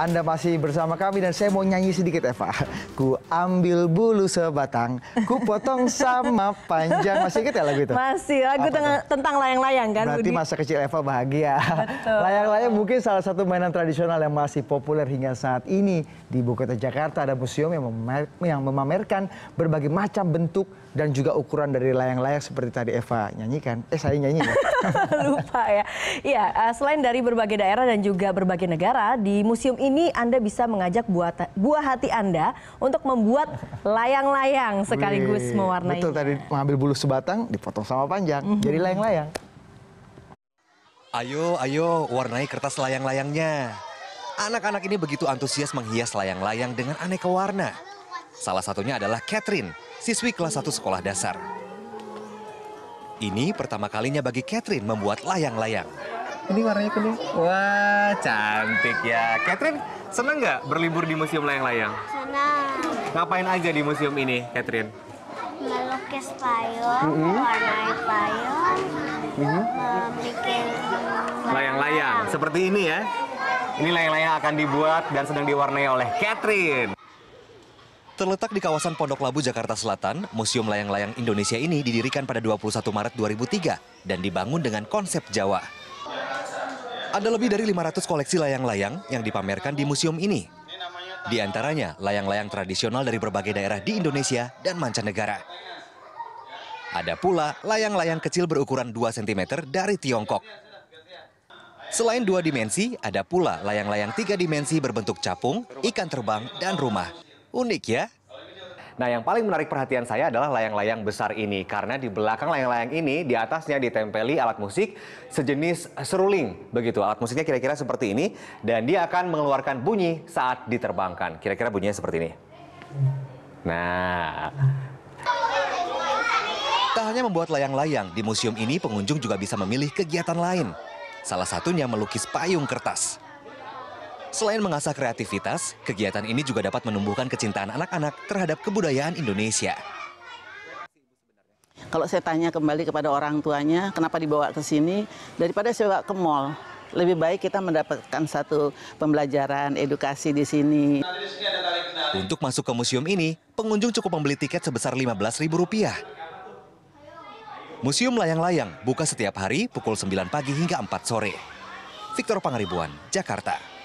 Anda masih bersama kami dan saya mau nyanyi sedikit Eva. Ku ambil bulu sebatang, ku potong sama panjang. Masih inget ya lagu itu? Masih, lagu tentang, tentang layang-layang kan Berarti Budi? masa kecil Eva bahagia. Layang-layang mungkin salah satu mainan tradisional yang masih populer hingga saat ini. Di Ibu Kota Jakarta ada museum yang, memamer, yang memamerkan berbagai macam bentuk dan juga ukuran dari layang-layang seperti tadi Eva nyanyikan. Eh saya nyanyi ya. Lupa ya. Iya, eh, selain dari berbagai daerah dan juga berbagai negara, di museum ini ini Anda bisa mengajak buat, buah hati Anda untuk membuat layang-layang sekaligus mewarnai. Betul tadi mengambil bulu sebatang dipotong sama panjang mm -hmm. jadi layang-layang. Ayo, ayo warnai kertas layang-layangnya. Anak-anak ini begitu antusias menghias layang-layang dengan aneka warna. Salah satunya adalah Catherine, siswi kelas 1 sekolah dasar. Ini pertama kalinya bagi Catherine membuat layang-layang kuning warnanya kuning. Wah, cantik ya. Catherine, senang nggak berlibur di Museum Layang-Layang? Senang. Ngapain aja di museum ini, Catherine? Melukis payung, mm -hmm. warnai payung, mm -hmm. membuat layang-layang. Seperti ini ya. Ini layang-layang akan dibuat dan sedang diwarnai oleh Catherine. Terletak di kawasan Pondok Labu, Jakarta Selatan, Museum Layang-Layang Indonesia ini didirikan pada 21 Maret 2003 dan dibangun dengan konsep Jawa. Ada lebih dari 500 koleksi layang-layang yang dipamerkan di museum ini. Di antaranya layang-layang tradisional dari berbagai daerah di Indonesia dan mancanegara. Ada pula layang-layang kecil berukuran 2 cm dari Tiongkok. Selain dua dimensi, ada pula layang-layang tiga dimensi berbentuk capung, ikan terbang, dan rumah. Unik ya? Nah, yang paling menarik perhatian saya adalah layang-layang besar ini karena di belakang layang-layang ini di atasnya ditempeli alat musik sejenis seruling begitu. Alat musiknya kira-kira seperti ini dan dia akan mengeluarkan bunyi saat diterbangkan. Kira-kira bunyinya seperti ini. Nah, tak hanya membuat layang-layang, di museum ini pengunjung juga bisa memilih kegiatan lain. Salah satunya melukis payung kertas. Selain mengasah kreativitas, kegiatan ini juga dapat menumbuhkan kecintaan anak-anak terhadap kebudayaan Indonesia. Kalau saya tanya kembali kepada orang tuanya, kenapa dibawa ke sini, daripada saya bawa ke mall, lebih baik kita mendapatkan satu pembelajaran edukasi di sini. Untuk masuk ke museum ini, pengunjung cukup membeli tiket sebesar Rp15.000. Museum Layang-Layang buka setiap hari pukul 9 pagi hingga 4 sore. Victor Pangaribuan, Jakarta.